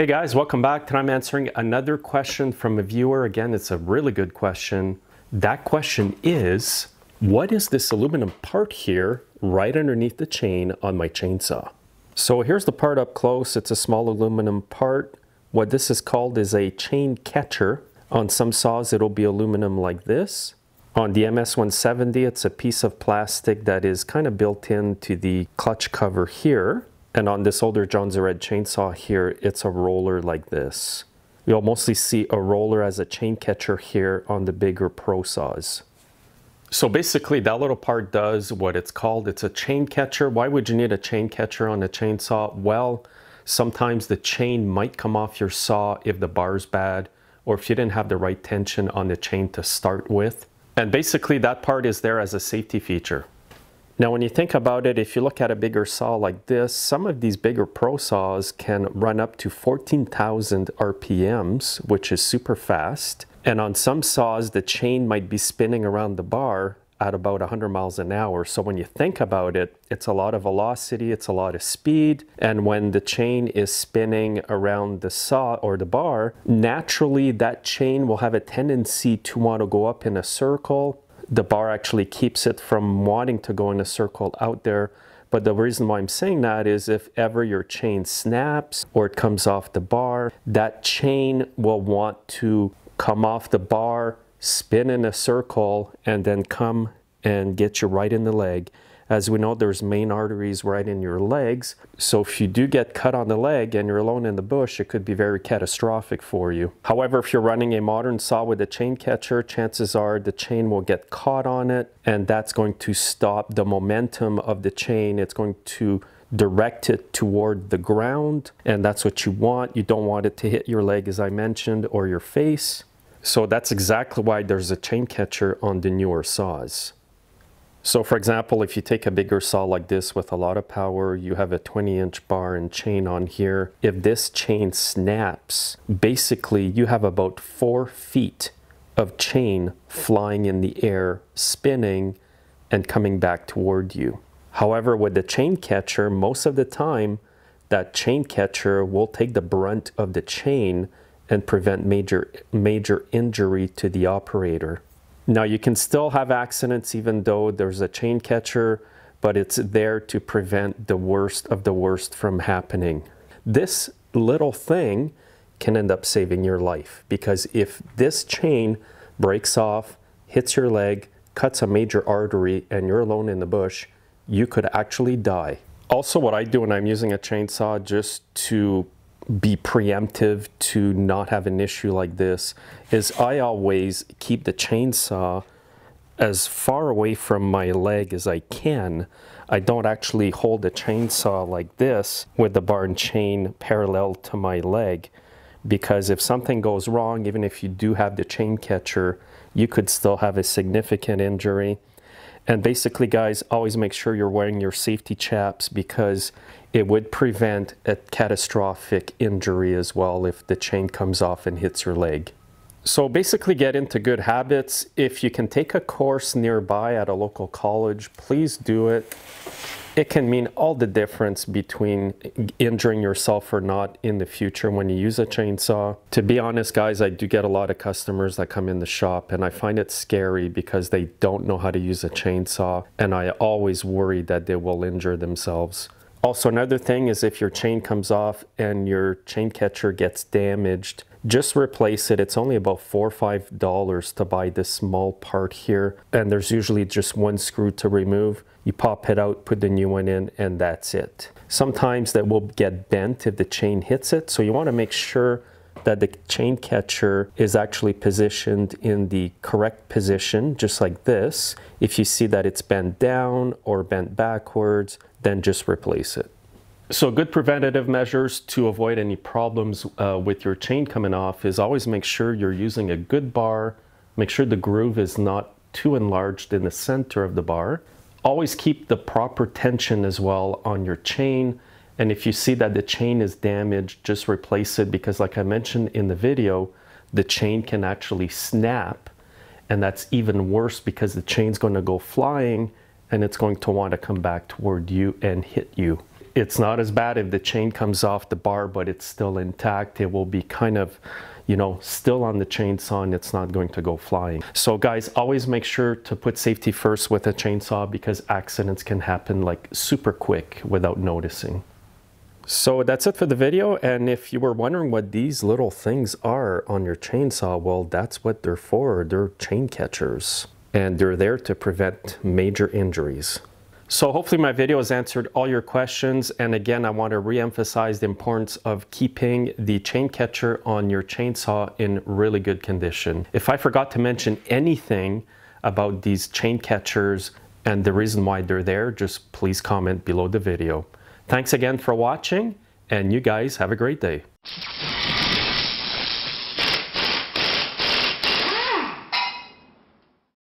Hey guys, welcome back. Today I'm answering another question from a viewer. Again, it's a really good question. That question is, what is this aluminum part here right underneath the chain on my chainsaw? So here's the part up close. It's a small aluminum part. What this is called is a chain catcher. On some saws, it'll be aluminum like this. On the MS-170, it's a piece of plastic that is kind of built into the clutch cover here. And on this older John Zared chainsaw here, it's a roller like this. You'll mostly see a roller as a chain catcher here on the bigger pro saws. So basically that little part does what it's called. It's a chain catcher. Why would you need a chain catcher on a chainsaw? Well, sometimes the chain might come off your saw if the bar's bad or if you didn't have the right tension on the chain to start with. And basically that part is there as a safety feature. Now when you think about it, if you look at a bigger saw like this, some of these bigger pro saws can run up to 14,000 RPMs, which is super fast. And on some saws, the chain might be spinning around the bar at about 100 miles an hour. So when you think about it, it's a lot of velocity, it's a lot of speed. And when the chain is spinning around the saw or the bar, naturally that chain will have a tendency to want to go up in a circle the bar actually keeps it from wanting to go in a circle out there. But the reason why I'm saying that is if ever your chain snaps or it comes off the bar, that chain will want to come off the bar, spin in a circle, and then come and get you right in the leg. As we know, there's main arteries right in your legs. So if you do get cut on the leg and you're alone in the bush, it could be very catastrophic for you. However, if you're running a modern saw with a chain catcher, chances are the chain will get caught on it and that's going to stop the momentum of the chain. It's going to direct it toward the ground and that's what you want. You don't want it to hit your leg as I mentioned or your face. So that's exactly why there's a chain catcher on the newer saws. So for example, if you take a bigger saw like this with a lot of power, you have a 20 inch bar and chain on here. If this chain snaps, basically you have about four feet of chain flying in the air, spinning and coming back toward you. However, with the chain catcher, most of the time, that chain catcher will take the brunt of the chain and prevent major, major injury to the operator. Now you can still have accidents even though there's a chain catcher, but it's there to prevent the worst of the worst from happening. This little thing can end up saving your life because if this chain breaks off, hits your leg, cuts a major artery, and you're alone in the bush, you could actually die. Also what I do when I'm using a chainsaw just to be preemptive to not have an issue like this is I always keep the chainsaw as far away from my leg as I can. I don't actually hold the chainsaw like this with the bar and chain parallel to my leg because if something goes wrong, even if you do have the chain catcher, you could still have a significant injury. And basically, guys, always make sure you're wearing your safety chaps because it would prevent a catastrophic injury as well if the chain comes off and hits your leg. So basically get into good habits. If you can take a course nearby at a local college, please do it it can mean all the difference between injuring yourself or not in the future when you use a chainsaw. To be honest, guys, I do get a lot of customers that come in the shop and I find it scary because they don't know how to use a chainsaw and I always worry that they will injure themselves. Also, another thing is if your chain comes off and your chain catcher gets damaged, just replace it. It's only about four or five dollars to buy this small part here. And there's usually just one screw to remove. You pop it out, put the new one in, and that's it. Sometimes that will get bent if the chain hits it. So you wanna make sure that the chain catcher is actually positioned in the correct position, just like this. If you see that it's bent down or bent backwards, then just replace it. So good preventative measures to avoid any problems uh, with your chain coming off is always make sure you're using a good bar. Make sure the groove is not too enlarged in the center of the bar. Always keep the proper tension as well on your chain. And if you see that the chain is damaged, just replace it because like I mentioned in the video, the chain can actually snap and that's even worse because the chain's gonna go flying and it's going to want to come back toward you and hit you it's not as bad if the chain comes off the bar, but it's still intact. It will be kind of, you know, still on the chainsaw and it's not going to go flying. So guys, always make sure to put safety first with a chainsaw because accidents can happen like super quick without noticing. So that's it for the video. And if you were wondering what these little things are on your chainsaw, well, that's what they're for. They're chain catchers and they're there to prevent major injuries. So hopefully my video has answered all your questions. And again, I want to re-emphasize the importance of keeping the chain catcher on your chainsaw in really good condition. If I forgot to mention anything about these chain catchers and the reason why they're there, just please comment below the video. Thanks again for watching and you guys have a great day.